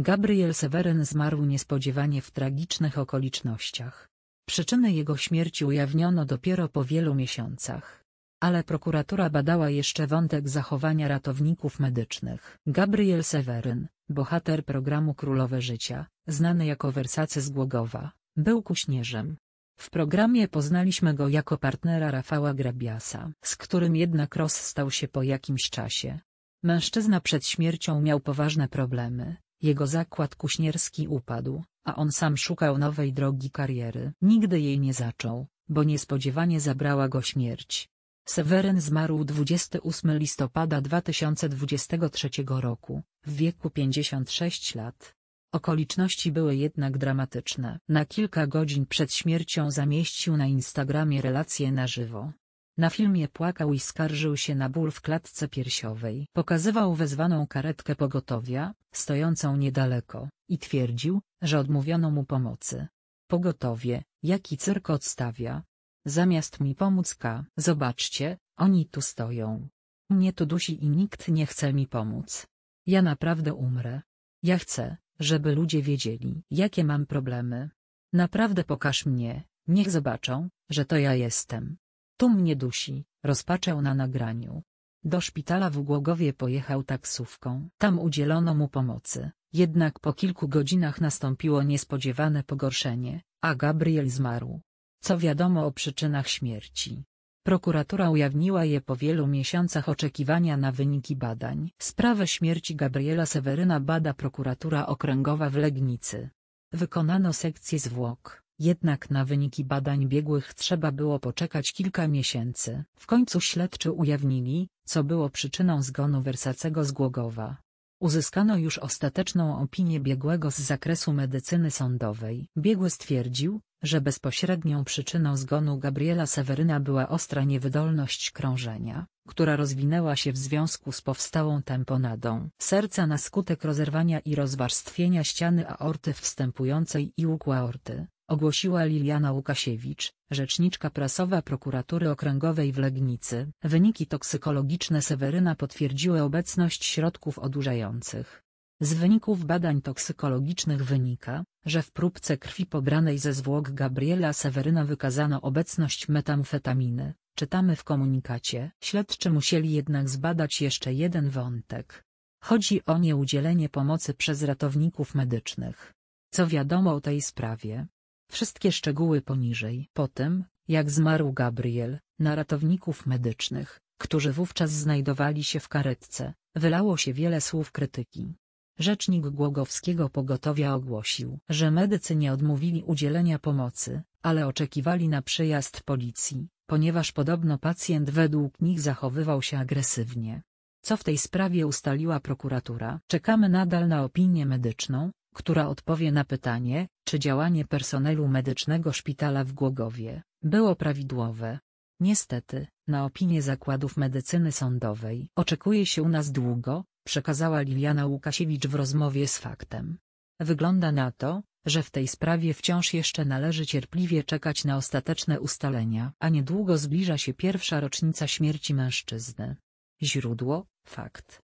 Gabriel Seweryn zmarł niespodziewanie w tragicznych okolicznościach. Przyczyny jego śmierci ujawniono dopiero po wielu miesiącach. Ale prokuratura badała jeszcze wątek zachowania ratowników medycznych. Gabriel Seweryn, bohater programu Królowe Życia, znany jako Wersace z Głogowa, był kuśnierzem. W programie poznaliśmy go jako partnera Rafała Grabiasa, z którym jednak rozstał się po jakimś czasie. Mężczyzna przed śmiercią miał poważne problemy, jego zakład kuśnierski upadł, a on sam szukał nowej drogi kariery. Nigdy jej nie zaczął, bo niespodziewanie zabrała go śmierć. Seweryn zmarł 28 listopada 2023 roku, w wieku 56 lat. Okoliczności były jednak dramatyczne. Na kilka godzin przed śmiercią zamieścił na Instagramie relacje na żywo, na filmie płakał i skarżył się na ból w klatce piersiowej. Pokazywał wezwaną karetkę pogotowia, stojącą niedaleko, i twierdził, że odmówiono mu pomocy. Pogotowie, jaki cyrk odstawia? Zamiast mi pomóc K. Zobaczcie, oni tu stoją. Mnie tu dusi i nikt nie chce mi pomóc. Ja naprawdę umrę. Ja chcę, żeby ludzie wiedzieli, jakie mam problemy. Naprawdę pokaż mnie, niech zobaczą, że to ja jestem. Tu mnie dusi, rozpaczał na nagraniu. Do szpitala w Głogowie pojechał taksówką. Tam udzielono mu pomocy, jednak po kilku godzinach nastąpiło niespodziewane pogorszenie, a Gabriel zmarł. Co wiadomo o przyczynach śmierci. Prokuratura ujawniła je po wielu miesiącach oczekiwania na wyniki badań. Sprawę śmierci Gabriela Seweryna bada prokuratura okręgowa w Legnicy. Wykonano sekcję zwłok. Jednak na wyniki badań biegłych trzeba było poczekać kilka miesięcy. W końcu śledczy ujawnili, co było przyczyną zgonu Wersacego z Głogowa. Uzyskano już ostateczną opinię biegłego z zakresu medycyny sądowej. Biegły stwierdził, że bezpośrednią przyczyną zgonu Gabriela Seweryna była ostra niewydolność krążenia, która rozwinęła się w związku z powstałą tamponadą serca na skutek rozerwania i rozwarstwienia ściany aorty wstępującej i łuku aorty ogłosiła Liliana Łukasiewicz, rzeczniczka prasowa prokuratury okręgowej w Legnicy. Wyniki toksykologiczne Seweryna potwierdziły obecność środków odurzających. Z wyników badań toksykologicznych wynika, że w próbce krwi pobranej ze zwłok Gabriela Seweryna wykazano obecność metamfetaminy, czytamy w komunikacie. Śledczy musieli jednak zbadać jeszcze jeden wątek. Chodzi o nieudzielenie pomocy przez ratowników medycznych. Co wiadomo o tej sprawie? Wszystkie szczegóły poniżej. Potem, jak zmarł Gabriel, na ratowników medycznych, którzy wówczas znajdowali się w karetce, wylało się wiele słów krytyki. Rzecznik Głogowskiego Pogotowia ogłosił, że medycy nie odmówili udzielenia pomocy, ale oczekiwali na przyjazd policji, ponieważ podobno pacjent według nich zachowywał się agresywnie. Co w tej sprawie ustaliła prokuratura? Czekamy nadal na opinię medyczną, która odpowie na pytanie, czy działanie personelu medycznego szpitala w Głogowie było prawidłowe. Niestety, na opinię zakładów medycyny sądowej oczekuje się u nas długo, przekazała Liliana Łukasiewicz w rozmowie z faktem. Wygląda na to, że w tej sprawie wciąż jeszcze należy cierpliwie czekać na ostateczne ustalenia, a niedługo zbliża się pierwsza rocznica śmierci mężczyzny. Źródło, fakt.